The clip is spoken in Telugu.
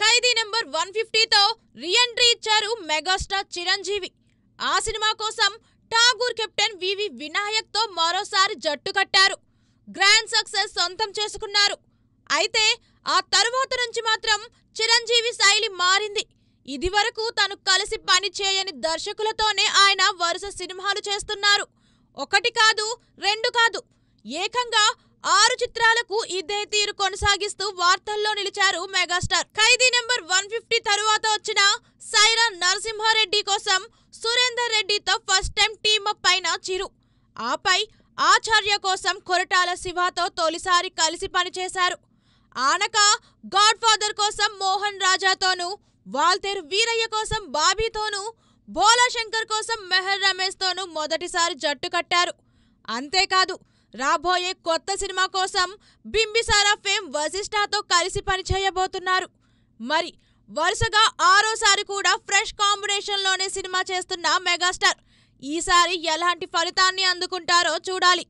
ఖైదీ నెంబర్ వన్ ఫిఫ్టీతో రీఎంట్రీ ఇచ్చారు మెగాస్టార్ చిరంజీవి ఆ సినిమా కోసం ఠాగూర్ కెప్టెన్ వివి వినాయక్తో మరోసారి జట్టు కట్టారు గ్రాండ్ సక్సెస్ సొంతం చేసుకున్నారు అయితే ఆ తరువాత నుంచి మాత్రం చిరంజీవి శైలి మారింది ఇదివరకు తను కలిసి పని చేయని దర్శకులతోనే ఆయన వరుస సినిమాలు చేస్తున్నారు ఒకటి కాదు రెండు కాదు ఏకంగా ఆరు చిత్రాలకు ఇదే తీరు కొనసాగిస్తూ వార్తల్లో నిలిచారు megastar Khaidi number one fifty తరువాత వచ్చిన సైరా నరసింహారెడ్డి కోసం సురేందర్ రెడ్డితో ఫస్ట్ టైం టీమప్ పైన చిరు ఆపై ఆచార్య కోసం కొరటాల శివాతో తొలిసారి కలిసి పనిచేశారు ఆనక గాడ్ ఫాదర్ కోసం మోహన్ రాజాతోనూ వాల్తేరు వీరయ్య కోసం బాబీతోనూ బోలాశంకర్ కోసం మెహర్ రమేష్తోనూ మొదటిసారి జట్టు కట్టారు అంతేకాదు రాబోయే కొత్త సినిమా కోసం బింబిసార ఫేమ్ వశిష్ఠతో కలిసి పనిచేయబోతున్నారు మరి వరుసగా ఆరోసారి కూడా ఫ్రెష్ కాంబినేషన్లోనే సినిమా చేస్తున్న మెగాస్టార్ ఈసారి ఎలాంటి ఫలితాన్ని అందుకుంటారో చూడాలి